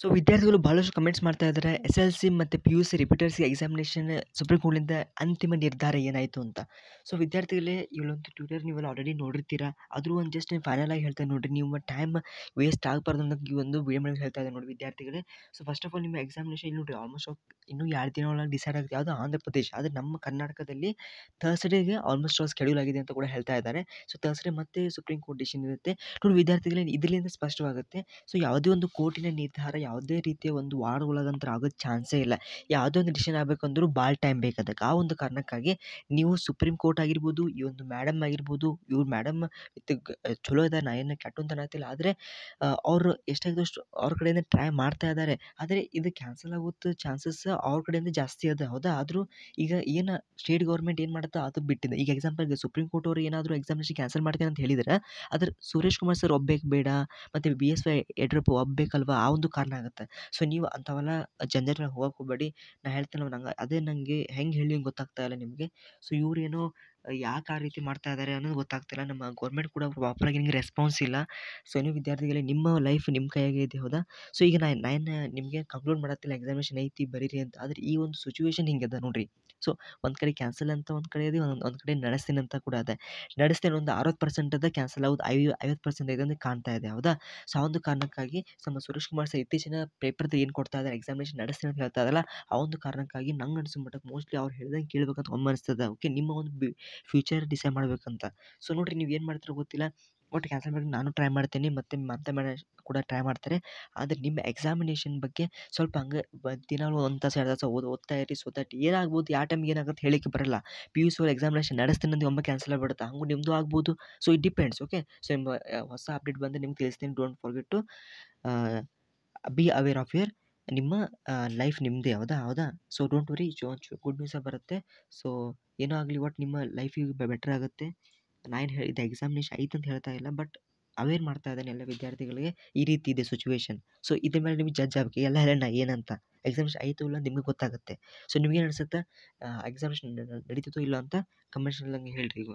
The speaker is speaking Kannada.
ಸೊ ವಿದ್ಯಾರ್ಥಿಗಳು ಬಹಳಷ್ಟು ಕಮೆಂಟ್ಸ್ ಮಾಡ್ತಾ ಇದ್ದಾರೆ ಎಸ್ ಎಲ್ ಸಿ ಮತ್ತು P U C repeaters examination supreme ಕೋರ್ಟಿಂದ ಅಂತಿಮ ನಿರ್ಧಾರ ಏನಾಯಿತು ಅಂತ ಸೊ ವಿದ್ಯಾರ್ಥಿಗಳೇ ಇವಳೊಂದು ಟ್ಯೂಟರ್ ನೀವೆಲ್ಲ ಆಲ್ರೆಡಿ ನೋಡಿರ್ತೀರಾ ಆದರೂ ಒಂದು ಜಸ್ಟ್ ನೀವು ಫೈನಲ್ ಆಗಿ ಹೇಳ್ತಾರೆ ನೋಡಿರಿ ನಿಮ್ಮ ಟೈಮ್ ವೇಸ್ಟ್ ಆಗಬಾರ್ದು ಅಂತ ಈ ಒಂದು ವಿಡಿಯೋ ಮಾಡಿ ಹೇಳ್ತಾ ಇದ್ದಾರೆ ನೋಡಿ ವಿದ್ಯಾರ್ಥಿಗಳೇ ಸೊ ಫಸ್ಟ್ ಆಫ್ ಆಲ್ ನಿಮ್ಮ ಎಕ್ಸಾಮಿನೇಷನ್ ನೋಡಿ ಆಲ್ಮೋಸ್ಟ್ ಇನ್ನೂ ಎರಡು ದಿನ ಒಳಗೆ ಡಿಸೈಡ್ ಆಗುತ್ತೆ ಯಾವುದು ಆಂಧ್ರ ಪ್ರದೇಶ ಆದರೆ ನಮ್ಮ ಕರ್ನಾಟಕದಲ್ಲಿ ಥರ್ಸ್ಡೇಗೆ ಆಲ್ಮೋಸ್ಟ್ ಆಲ್ ಸ್ಕೆಡ್ಯೂಲ್ ಆಗಿದೆ ಅಂತ ಕೂಡ ಹೇಳ್ತಾ ಇದ್ದಾರೆ ಸೊ ಥರ್ಸ್ಡೇ ಮತ್ತೆ ಸುಪ್ರೀಂ ಕೋರ್ಟ್ ಡಿಸಿಷನ್ ಇರುತ್ತೆ ನೋಡಿ ವಿದ್ಯಾರ್ಥಿಗಳೇ ಇದರಿಂದ ಸ್ಪಷ್ಟವಾಗುತ್ತೆ ಸೊ ಯಾವುದೇ ಒಂದು ಕೋರ್ಟಿನ ನಿರ್ಧಾರ ಯಾವುದೇ ರೀತಿಯ ಒಂದು ವಾರ ಒಳಗಂತರ ಆಗೋದು ಚಾನ್ಸೇ ಇಲ್ಲ ಯಾವುದೇ ಒಂದು ಡಿಸಿಷನ್ ಆಗಬೇಕಂದ್ರು ಭಾಳ ಟೈಮ್ ಬೇಕು ಅದಕ್ಕೆ ಆ ಒಂದು ಕಾರಣಕ್ಕಾಗಿ ನೀವು ಸುಪ್ರೀಂ ಕೋರ್ಟ್ ಆಗಿರ್ಬೋದು ಈ ಒಂದು ಮ್ಯಾಡಮ್ ಆಗಿರ್ಬೋದು ಇವ್ರು ಮೇಡಮ್ ಚಲೋ ಇದ್ದಾರೆ ನಾ ಏನು ಅಂತ ಅನ್ನತ್ತಿಲ್ಲ ಆದರೆ ಅವರು ಎಷ್ಟಾಗಿದಷ್ಟು ಅವ್ರ ಕಡೆಯಿಂದ ಟ್ರೈ ಮಾಡ್ತಾ ಇದ್ದಾರೆ ಆದರೆ ಇದು ಕ್ಯಾನ್ಸಲ್ ಆಗುತ್ತೆ ಚಾನ್ಸಸ್ ಅವ್ರ ಕಡೆಯಿಂದ ಜಾಸ್ತಿ ಅದ ಹೌದಾ ಆದರೂ ಈಗ ಏನು ಸ್ಟೇಟ್ ಗೌರ್ಮೆಂಟ್ ಏನು ಮಾಡುತ್ತೋ ಅದು ಬಿಟ್ಟಿದೆ ಈಗ ಎಕ್ಸಾಂಪಲ್ಗೆ ಸುಪ್ರೀಂ ಕೋರ್ಟ್ ಅವರು ಏನಾದರೂ ಎಕ್ಸಾಮಿನೇಷನ್ ಕ್ಯಾನ್ಸಲ್ ಮಾಡ್ತೀನಿ ಅಂತ ಹೇಳಿದರೆ ಆದರೆ ಸುರೇಶ್ ಕುಮಾರ್ ಸರ್ ಒಬ್ಬೇಕು ಬೇಡ ಮತ್ತು ಬಿ ಎಸ್ ವೈ ಯಡಿಯೂರಪ್ಪ ಒಬ್ಬೇಕಲ್ವ ಆ ಒಂದು ಕಾರಣ ಆಗುತ್ತೆ ಸೊ ನೀವು ಅಂಥವೆಲ್ಲ ಜಂಜರ ಮೇಲೆ ಹೋಗಕ್ಕೆ ಹೋಗಬೇಡಿ ನಾ ಹೇಳ್ತೀನಿ ನಂಗೆ ಅದೇ ನನಗೆ ಹೆಂಗೆ ಹೇಳಿ ಗೊತ್ತಾಗ್ತಾ ಇಲ್ಲ ನಿಮಗೆ ಸೊ ಇವರೇನೋ ಯಾಕೆ ಆ ರೀತಿ ಮಾಡ್ತಾ ಇದ್ದಾರೆ ಅನ್ನೋದು ಗೊತ್ತಾಗ್ತಿಲ್ಲ ನಮ್ಮ ಗೌರ್ಮೆಂಟ್ ಕೂಡ ಪ್ರಾಪರಾಗಿ ನಿಮಗೆ ರೆಸ್ಪಾನ್ಸ್ ಇಲ್ಲ ಸೊ ನೀವು ವಿದ್ಯಾರ್ಥಿಗಳೇ ನಿಮ್ಮ ಲೈಫ್ ನಿಮ್ಮ ಕೈಯಾಗೆ ಇದೆ ಹೌದಾ ಸೊ ಈಗ ನಾನು ನಾನು ನಿಮಗೆ ಕಂಪ್ಲೀಟ್ ಮಾಡತ್ತಿಲ್ಲ ಎಕ್ಸಾಮಿನೇಷನ್ ಐತಿ ಬರೀರಿ ಅಂತ ಆದರೆ ಈ ಒಂದು ಸಿಚುವೇಶನ್ ಅದ ನೋಡಿರಿ ಸೊ ಒಂದು ಕಡೆ ಕ್ಯಾನ್ಸಲ್ ಅಂತ ಒಂದು ಕಡೆ ಇದೆ ಒಂದು ಒಂದು ಕಡೆ ನಡೆಸ್ತೀನಿ ಅಂತ ಕೂಡ ಇದೆ ನಡೆಸ್ತೀನಿ ಒಂದು ಅರವತ್ತು ಪರ್ಸೆಂಟ್ ಅದ ಕ್ಯಾನ್ಸಲ್ ಆಗೋದು ಐ ಐವತ್ತು ಪರ್ಸೆಂಟ್ ಇದೆ ಅಂತ ಕಾಣ್ತಾ ಇದೆ ಹೌದಾ ಸೊ ಆ ಒಂದು ಕಾರಣಕ್ಕಾಗಿ ನಮ್ಮ ಸುರೇಶ್ ಕುಮಾರ್ ಸರ್ ಇತ್ತೀಚಿನ ಪೇಪರ್ದು ಏನು ಕೊಡ್ತಾ ಇದ್ದಾರೆ ಎಕ್ಸಾಮಿನೇಷನ್ ನಡೆಸ್ತೀನಿ ಅಂತ ಹೇಳ್ತಾ ಇದಲ್ಲ ಆ ಒಂದು ಕಾರಣಕ್ಕಾಗಿ ನಂಗೆ ನಡೆಸಿ ಮಟ್ಟಕ್ಕೆ ಮೋಸ್ಟ್ಲಿ ಅವ್ರು ಹೇಳ್ದಂಗೆ ಕೇಳಬೇಕಂತ ಒಮ್ಮೆ ಅನಿಸ್ತದೆ ಓಕೆ ನಿಮ್ಮ ಒಂದು ಬಿ ಫ್ಯೂಚರ್ ಡಿಸೈಡ್ ಮಾಡಬೇಕಂತ ಸೊ ನೋಡಿರಿ ನೀವು ಏನು ಮಾಡ್ತೀರೋ ಗೊತ್ತಿಲ್ಲ ಒಟ್ಟು ಕ್ಯಾನ್ಸಲ್ ಮಾಡಿ ನಾನು ಟ್ರೈ ಮಾಡ್ತೀನಿ ಮತ್ತು ಮತೆ ಮೇಡಮ್ ಕೂಡ ಟ್ರೈ ಮಾಡ್ತಾರೆ ಆದರೆ ನಿಮ್ಮ ಎಕ್ಸಾಮಿನೇಷನ್ ಬಗ್ಗೆ ಸ್ವಲ್ಪ ಹಂಗೆ ದಿನಾಲೂ ಒಂದು ತಾಸು ಎರಡು ತಾಸು ಓದಿ ಓದ್ತಾ ಇರಿ ಸೊ ದಟ್ ಏನಾಗ್ಬೋದು ಯಾವ ಟೈಮ್ಗೆ ಏನಾಗುತ್ತೆ ಹೇಳಿಕ್ಕೆ ಬರಲ್ಲ ಪಿ ಯು ಸಿ ಅವ್ರ ಎಕ್ಸಾಮಿನೇಷನ್ ನಡೆಸ್ತೀನಿ ಒಮ್ಮೆ ಕ್ಯಾನ್ಸಲ್ ಆಗಿಬಿಡುತ್ತೆ ಹಂಗೂ ನಿಮ್ಮದು ಆಗ್ಬೋದು so it depends okay so ಹೊಸ ಅಪ್ಡೇಟ್ ಬಂದರೆ ನಿಮ್ಗೆ ತಿಳಿಸ್ತೀನಿ don't forget to be aware of your ನಿಮ್ಮ ಲೈಫ್ ನಿಮ್ಮದೇ ಹೌದಾ ಹೌದಾ ಸೊ ಡೋಂಟ್ ವರಿ ಜೋ ಗುಡ್ ನ್ಯೂಸ ಬರುತ್ತೆ ಸೊ ಏನೋ ಆಗಲಿ ಒಟ್ಟು ನಿಮ್ಮ ಲೈಫಿಗೆ ಬೆಟರ್ ಆಗುತ್ತೆ ನಾನು ಹೇಳಿದ್ದೆ ಎಕ್ಸಾಮಿನೇಷನ್ ಐತೆ ಅಂತ ಹೇಳ್ತಾ ಇಲ್ಲ ಬಟ್ ಅವೇರ್ ಮಾಡ್ತಾ ಇದ್ದಾನೆ ಎಲ್ಲ ವಿದ್ಯಾರ್ಥಿಗಳಿಗೆ ಈ ರೀತಿ ಇದೆ ಸಿಚುವೇಶನ್ ಸೊ ಇದ್ರ ಮೇಲೆ ನಿಮಗೆ ಜಡ್ಜ್ ಆಗಬೇಕು ಎಲ್ಲ ಹೇಳೋಣ ಏನಂತ ಎಕ್ಸಾಮಿನೇಷನ್ ಆಯಿತು ಇಲ್ಲ ನಿಮಗೆ ಗೊತ್ತಾಗುತ್ತೆ ಸೊ ನಿಮ್ಗೇನು ಅನ್ಸುತ್ತೆ ಎಕ್ಸಾಮಿನೇಷನ್ ನಡೀತಿತ್ತು ಇಲ್ಲ ಅಂತ ಕಮೆಂಟ್ಸ್ನಲ್ಲಿ ನನಗೆ ಹೇಳಿರಿ ಈಗ